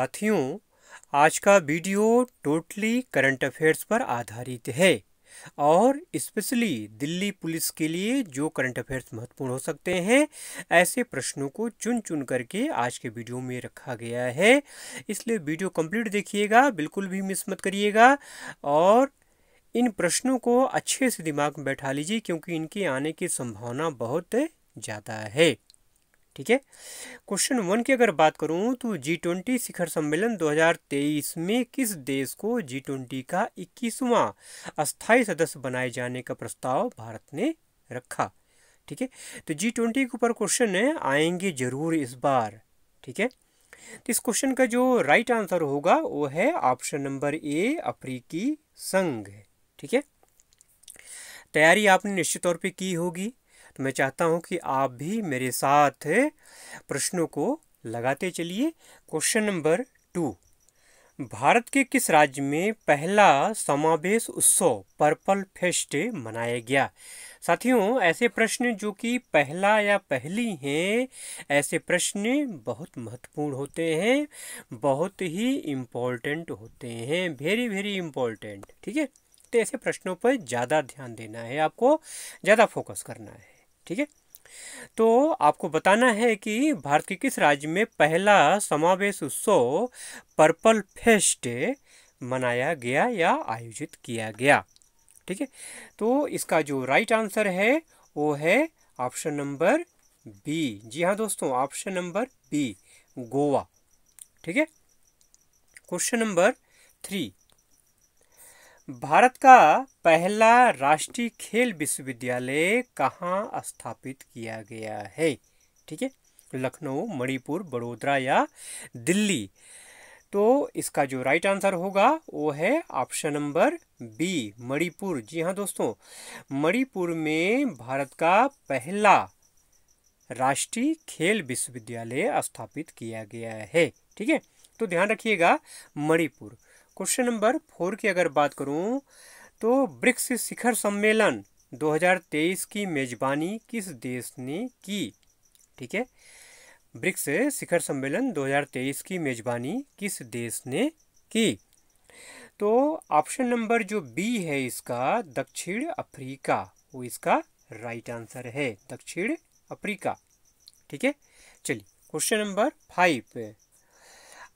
साथियों आज का वीडियो टोटली करंट अफेयर्स पर आधारित है और स्पेशली दिल्ली पुलिस के लिए जो करंट अफेयर्स महत्वपूर्ण हो सकते हैं ऐसे प्रश्नों को चुन चुन करके आज के वीडियो में रखा गया है इसलिए वीडियो कंप्लीट देखिएगा बिल्कुल भी मिस मत करिएगा और इन प्रश्नों को अच्छे से दिमाग में बैठा लीजिए क्योंकि इनके आने की संभावना बहुत ज़्यादा है ठीक है क्वेश्चन वन की अगर बात करूं तो जी ट्वेंटी शिखर सम्मेलन 2023 में किस देश को जी ट्वेंटी का इक्कीसवां अस्थायी सदस्य बनाए जाने का प्रस्ताव भारत ने रखा ठीक है तो जी ट्वेंटी के ऊपर क्वेश्चन आएंगे जरूर इस बार ठीक है तो इस क्वेश्चन का जो राइट आंसर होगा वो है ऑप्शन नंबर ए अफ्रीकी संघ ठीक है तैयारी आपने निश्चित तौर पे की होगी तो मैं चाहता हूँ कि आप भी मेरे साथ प्रश्नों को लगाते चलिए क्वेश्चन नंबर टू भारत के किस राज्य में पहला समावेश उत्सव पर्पल फेस्ट मनाया गया साथियों ऐसे प्रश्न जो कि पहला या पहली हैं ऐसे प्रश्न बहुत महत्वपूर्ण होते हैं बहुत ही इम्पोर्टेंट होते हैं वेरी वेरी इम्पोर्टेंट ठीक है तो ऐसे प्रश्नों पर ज़्यादा ध्यान देना है आपको ज़्यादा फोकस करना है ठीक है तो आपको बताना है कि भारत के किस राज्य में पहला समावेश उत्सव पर्पल फेस्ट मनाया गया या आयोजित किया गया ठीक है तो इसका जो राइट आंसर है वो है ऑप्शन नंबर बी जी हाँ दोस्तों ऑप्शन नंबर बी गोवा ठीक है क्वेश्चन नंबर थ्री भारत का पहला राष्ट्रीय खेल विश्वविद्यालय कहाँ स्थापित किया गया है ठीक है लखनऊ मणिपुर बड़ोदरा या दिल्ली तो इसका जो राइट आंसर होगा वो है ऑप्शन नंबर बी मणिपुर जी हाँ दोस्तों मणिपुर में भारत का पहला राष्ट्रीय खेल विश्वविद्यालय स्थापित किया गया है ठीक है तो ध्यान रखिएगा मणिपुर क्वेश्चन नंबर फोर की अगर बात करूं तो ब्रिक्स शिखर सम्मेलन 2023 की मेजबानी किस देश ने की ठीक है ब्रिक्स शिखर सम्मेलन 2023 की मेजबानी किस देश ने की तो ऑप्शन नंबर जो बी है इसका दक्षिण अफ्रीका वो इसका राइट आंसर है दक्षिण अफ्रीका ठीक है चलिए क्वेश्चन नंबर फाइव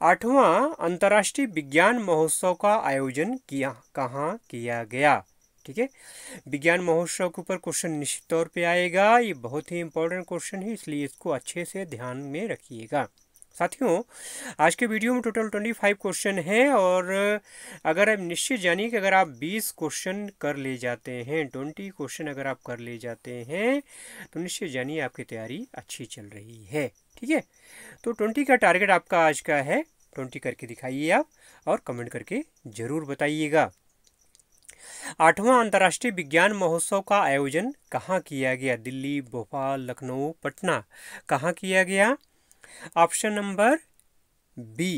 आठवां अंतर्राष्ट्रीय विज्ञान महोत्सव का आयोजन किया कहाँ किया गया ठीक है विज्ञान महोत्सव के ऊपर क्वेश्चन निश्चित तौर पे आएगा ये बहुत ही इंपॉर्टेंट क्वेश्चन है इसलिए इसको अच्छे से ध्यान में रखिएगा साथियों आज के वीडियो में टोटल ट्वेंटी फाइव क्वेश्चन हैं और अगर आप निश्चित जानिए कि अगर आप बीस क्वेश्चन कर ले जाते हैं ट्वेंटी क्वेश्चन अगर आप कर ले जाते हैं तो निश्चित जानिए आपकी तैयारी अच्छी चल रही है ठीक है तो ट्वेंटी का टारगेट आपका आज का है ट्वेंटी करके दिखाइए आप और कमेंट करके ज़रूर बताइएगा आठवां अंतर्राष्ट्रीय विज्ञान महोत्सव का आयोजन कहाँ किया गया दिल्ली भोपाल लखनऊ पटना कहाँ किया गया option number B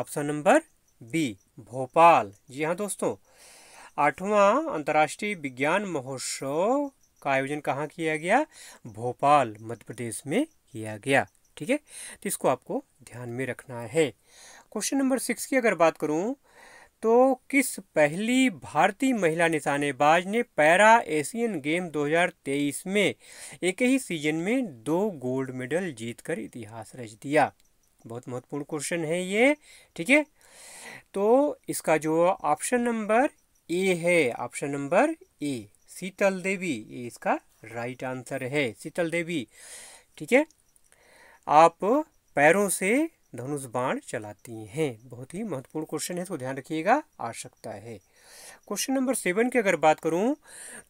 option number B Bhopal जी हाँ दोस्तों आठवां अंतर्राष्ट्रीय विज्ञान महोत्सव का आयोजन कहाँ किया गया भोपाल मध्य प्रदेश में किया गया ठीक है तो इसको आपको ध्यान में रखना है क्वेश्चन नंबर सिक्स की अगर बात करूँ तो किस पहली भारतीय महिला निशानेबाज ने पैरा एशियन गेम 2023 में एक ही सीजन में दो गोल्ड मेडल जीतकर इतिहास रच दिया बहुत महत्वपूर्ण क्वेश्चन है ये ठीक है तो इसका जो ऑप्शन नंबर ए है ऑप्शन नंबर ए शीतल देवी ये इसका राइट आंसर है शीतल देवी ठीक है आप पैरों से धनुष बाण चलाती हैं बहुत ही महत्वपूर्ण क्वेश्चन है तो ध्यान रखिएगा आ सकता है क्वेश्चन नंबर सेवन की अगर बात करूं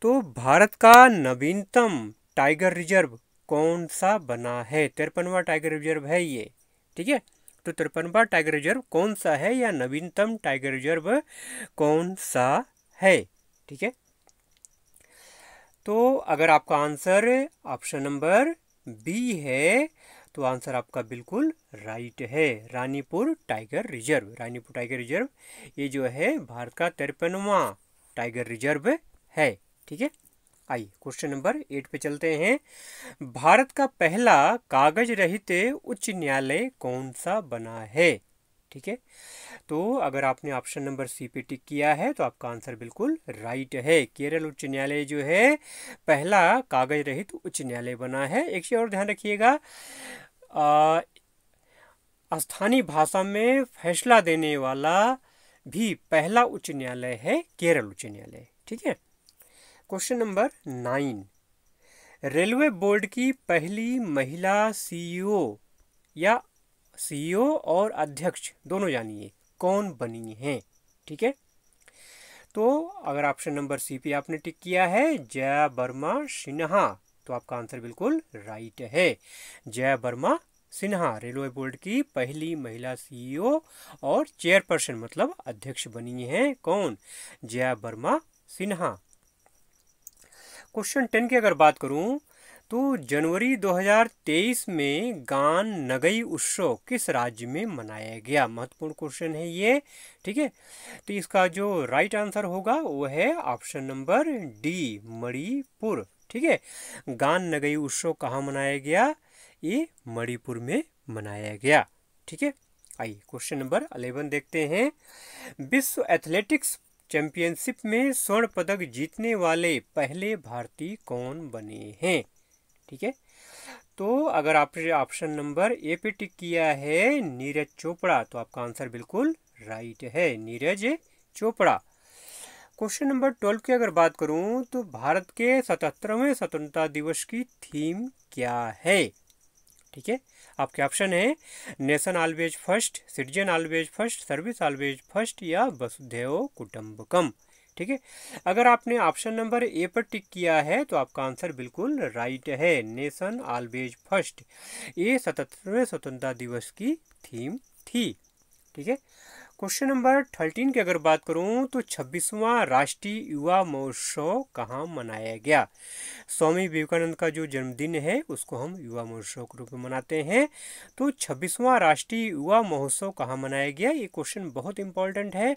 तो भारत का नवीनतम टाइगर रिजर्व कौन सा बना है तिरपनवा टाइगर रिजर्व है ये ठीक है तो तिरपनवा टाइगर रिजर्व कौन सा है या नवीनतम टाइगर रिजर्व कौन सा है ठीक है तो अगर आपका आंसर ऑप्शन नंबर बी है तो आंसर आपका बिल्कुल राइट है Ranipur tiger reserve Ranipur tiger reserve ये जो है भारत का तिरपनवा टाइगर रिजर्व है ठीक है आइए क्वेश्चन नंबर एट पे चलते हैं भारत का पहला कागज रहित उच्च न्यायालय कौन सा बना है ठीक है तो अगर आपने ऑप्शन नंबर सी पे टिक किया है तो आपका आंसर बिल्कुल राइट है केरल उच्च न्यायालय जो है पहला कागज रहित उच्च न्यायालय बना है एक चीज और ध्यान रखिएगा स्थानीय भाषा में फैसला देने वाला भी पहला उच्च न्यायालय है केरल उच्च न्यायालय ठीक है question number nine railway board की पहली महिला सीईओ e या सीईओ e और अध्यक्ष दोनों जानिए कौन बनी हैं ठीक है तो अगर ऑप्शन नंबर सी पे आपने टिक किया है जया वर्मा सिन्हा तो आपका आंसर बिल्कुल राइट है जय वर्मा सिन्हा रेलवे बोर्ड की पहली महिला सीईओ और चेयरपर्सन मतलब अध्यक्ष बनी हैं कौन जया वर्मा सिन्हा क्वेश्चन टेन की अगर बात करूं तो जनवरी 2023 में गान नगई उत्सव किस राज्य में मनाया गया महत्वपूर्ण क्वेश्चन है ये ठीक है तो इसका जो राइट आंसर होगा वो है ऑप्शन नंबर डी मणिपुर ठीक है गान नगई उत्सव कहाँ मनाया गया ये मणिपुर में मनाया गया ठीक है आइए क्वेश्चन नंबर अलेवन देखते हैं विश्व एथलेटिक्स चैंपियनशिप में स्वर्ण पदक जीतने वाले पहले भारतीय कौन बने हैं ठीक है तो अगर आपने ऑप्शन नंबर ए पे टिक किया है नीरज चोपड़ा तो आपका आंसर बिल्कुल राइट है Neeraj Chopra question number twelve की अगर बात करूं तो भारत के सतहत्तरवें स्वतंत्रता दिवस की थीम क्या है ठीक है आपके ऑप्शन है nation always first citizen always first service always first या वसुधैव कुटुम्बकम ठीक है अगर आपने ऑप्शन नंबर ए पर टिक किया है तो आपका आंसर बिल्कुल राइट है नेशन ऑलवेज फर्स्ट ये सतहत्तरवें स्वतंत्रता दिवस की थीम थी ठीक है क्वेश्चन नंबर थर्टीन की अगर बात करूं तो छब्बीसवां राष्ट्रीय युवा महोत्सव कहाँ मनाया गया स्वामी विवेकानंद का जो जन्मदिन है उसको हम युवा महोत्सव के रूप में मनाते हैं तो छब्बीसवां राष्ट्रीय युवा महोत्सव कहाँ मनाया गया ये क्वेश्चन बहुत इंपॉर्टेंट है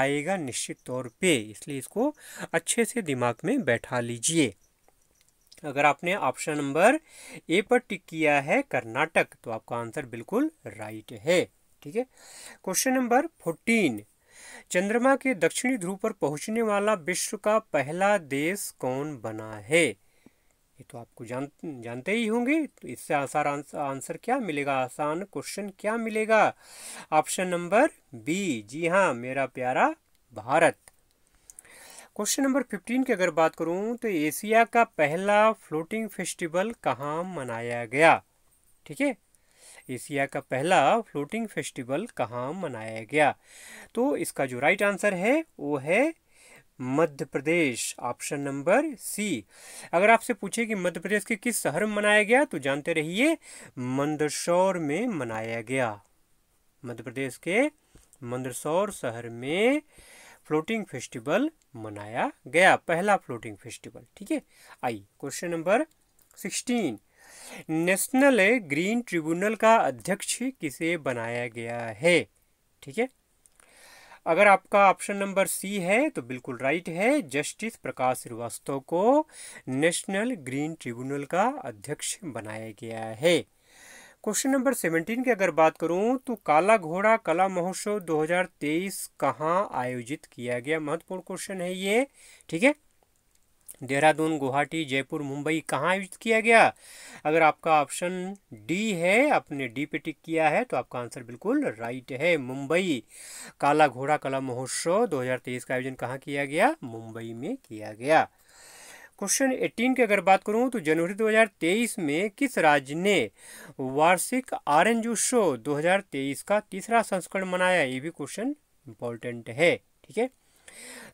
आएगा निश्चित तौर पे इसलिए इसको अच्छे से दिमाग में बैठा लीजिए अगर आपने ऑप्शन नंबर ए पर टिक किया है कर्नाटक तो आपका आंसर बिल्कुल राइट है ठीक है क्वेश्चन नंबर फोर्टीन चंद्रमा के दक्षिणी ध्रुव पर पहुंचने वाला विश्व का पहला देश कौन बना है ये तो आपको जान जानते ही होंगे तो इससे आसान आंसर, आंसर क्या मिलेगा आसान क्वेश्चन क्या मिलेगा ऑप्शन नंबर बी जी हाँ मेरा प्यारा भारत क्वेश्चन नंबर फिफ्टीन की अगर बात करूं तो एशिया का पहला फ्लोटिंग फेस्टिवल कहाँ मनाया गया ठीक है एशिया का पहला फ्लोटिंग फेस्टिवल कहाँ मनाया गया तो इसका जो राइट आंसर है वो है मध्य प्रदेश ऑप्शन नंबर सी अगर आपसे पूछे कि मध्य प्रदेश के किस शहर में मनाया गया तो जानते रहिए मंदसौर में मनाया गया मध्य प्रदेश के मंदसौर शहर में फ्लोटिंग फेस्टिवल मनाया गया पहला फ्लोटिंग फेस्टिवल ठीक है आई question number sixteen national green tribunal का अध्यक्ष किसे बनाया गया है ठीक है अगर आपका ऑप्शन नंबर सी है तो बिल्कुल राइट है जस्टिस प्रकाश श्रीवास्तव को नेशनल ग्रीन ट्रिब्यूनल का अध्यक्ष बनाया गया है क्वेश्चन नंबर सेवनटीन की अगर बात करूं तो काला घोड़ा कला महोत्सव 2023 कहां आयोजित किया गया महत्वपूर्ण क्वेश्चन है ये ठीक है देहरादून गुवाहाटी जयपुर मुंबई कहाँ आयोजित किया गया अगर आपका ऑप्शन डी है आपने डी पे टिक किया है तो आपका आंसर बिल्कुल राइट है मुंबई काला घोड़ा कला महोत्सव 2023 का आयोजन कहाँ किया गया मुंबई में किया गया क्वेश्चन 18 की अगर बात करूं तो जनवरी 2023 में किस राज्य ने वार्षिक ऑरेंज उत्सव 2023 का तीसरा संस्करण मनाया ये भी क्वेश्चन इम्पोर्टेंट है ठीक है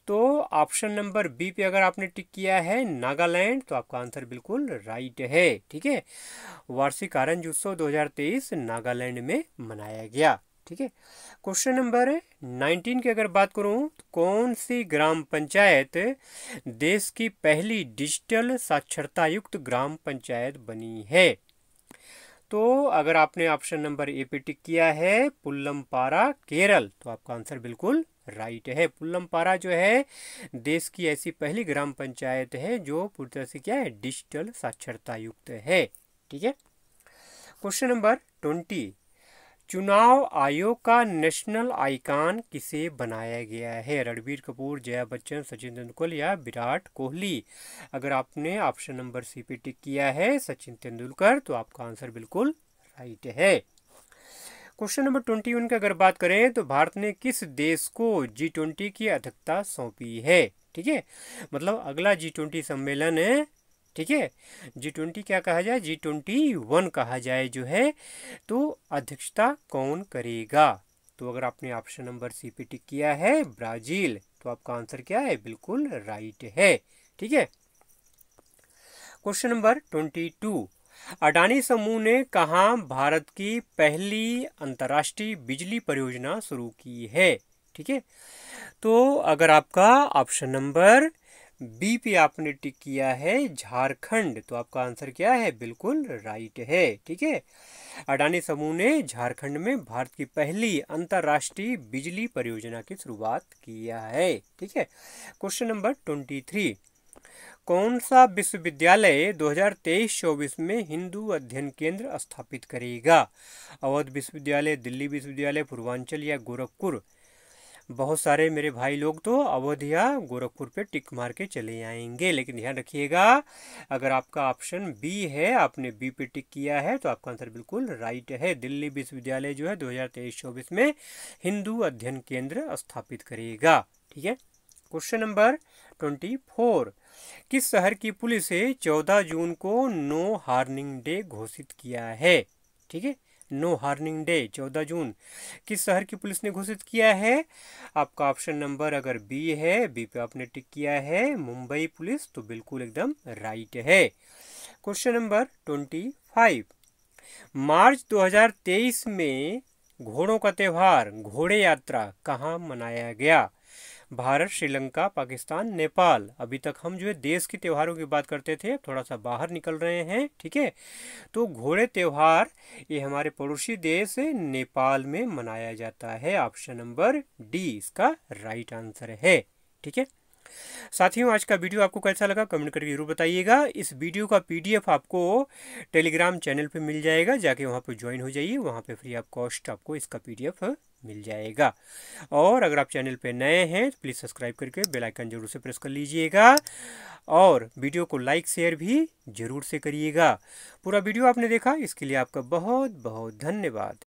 तो ऑप्शन नंबर बी पे अगर आपने टिक किया है नागालैंड तो आपका आंसर बिल्कुल राइट है ठीक है वार्षिक आरंज उत्सव 2023 नागालैंड में मनाया गया ठीक है क्वेश्चन नंबर 19 की अगर बात करूं तो कौन सी ग्राम पंचायत देश की पहली डिजिटल साक्षरता युक्त ग्राम पंचायत बनी है तो अगर आपने ऑप्शन नंबर ए पे टिक किया है पुल्लम पारा केरल तो आपका आंसर बिल्कुल राइट है पुल्लमपारा जो है देश की ऐसी पहली ग्राम पंचायत है जो पूरी तरह से क्या है डिजिटल साक्षरता युक्त है ठीक है क्वेश्चन नंबर ट्वेंटी चुनाव आयोग का नेशनल आइकॉन किसे बनाया गया है रणबीर कपूर जया बच्चन सचिन तेंदुलकर या विराट कोहली अगर आपने ऑप्शन नंबर सी पे टिक किया है सचिन तेंदुलकर तो आपका आंसर बिल्कुल राइट है क्वेश्चन नंबर ट्वेंटी वन की अगर बात करें तो भारत ने किस देश को जी ट्वेंटी की अध्यक्षता सौंपी है ठीक है मतलब अगला जी ट्वेंटी सम्मेलन ठीक है जी ट्वेंटी क्या कहा जाए जी ट्वेंटी वन कहा जाए जो है तो अध्यक्षता कौन करेगा तो अगर आपने ऑप्शन नंबर सी पी टिक किया है ब्राजील तो आपका आंसर क्या है बिल्कुल राइट है ठीक है question number twenty two Adani समूह ने कहा भारत की पहली अंतर्राष्ट्रीय बिजली परियोजना शुरू की है ठीक है तो अगर आपका ऑप्शन नंबर बी पे आपने टिक किया है झारखंड तो आपका आंसर क्या है बिल्कुल राइट है ठीक है अडानी समूह ने झारखंड में भारत की पहली अंतर्राष्ट्रीय बिजली परियोजना की शुरुआत किया है ठीक है क्वेश्चन नंबर ट्वेंटी थ्री कौन सा विश्वविद्यालय 2023-24 में हिंदू अध्ययन केंद्र स्थापित करेगा अवध विश्वविद्यालय दिल्ली विश्वविद्यालय पूर्वांचल या गोरखपुर बहुत सारे मेरे भाई लोग तो अवध या गोरखपुर पे टिक मार के चले आएंगे लेकिन ध्यान रखिएगा अगर आपका ऑप्शन बी है आपने बी पे टिक किया है तो आपका आंसर बिल्कुल राइट है दिल्ली विश्वविद्यालय जो है दो 24 में हिंदू अध्ययन केंद्र स्थापित करेगा ठीक है क्वेश्चन नंबर ट्वेंटी फोर किस शहर की पुलिस ने चौदह जून को नो हार्निंग डे घोषित किया है ठीक है नो हार्निंग डे चौदह जून किस शहर की पुलिस ने घोषित किया है आपका ऑप्शन नंबर अगर बी है बी पे आपने टिक किया है मुंबई पुलिस तो बिल्कुल एकदम राइट है question number twenty five March 2023 में घोड़ों का त्यौहार घोड़े यात्रा कहाँ मनाया गया भारत श्रीलंका पाकिस्तान नेपाल अभी तक हम जो है देश के त्योहारों की बात करते थे थोड़ा सा बाहर निकल रहे हैं ठीक है तो घोड़े त्यौहार ये हमारे पड़ोसी देश नेपाल में मनाया जाता है ऑप्शन नंबर डी इसका राइट आंसर है ठीक है साथियों आज का वीडियो आपको कैसा लगा कमेंट करके जरूर बताइएगा इस वीडियो का पीडीएफ आपको टेलीग्राम चैनल पे मिल जाएगा जाके वहाँ पे ज्वाइन हो जाइए वहाँ पे फ्री ऑफ कॉस्ट आपको इसका पीडीएफ मिल जाएगा और अगर आप चैनल पे नए हैं तो प्लीज़ सब्सक्राइब करके बेल आइकन जरूर से प्रेस कर लीजिएगा और वीडियो को लाइक शेयर भी ज़रूर से करिएगा पूरा वीडियो आपने देखा इसके लिए आपका बहुत बहुत धन्यवाद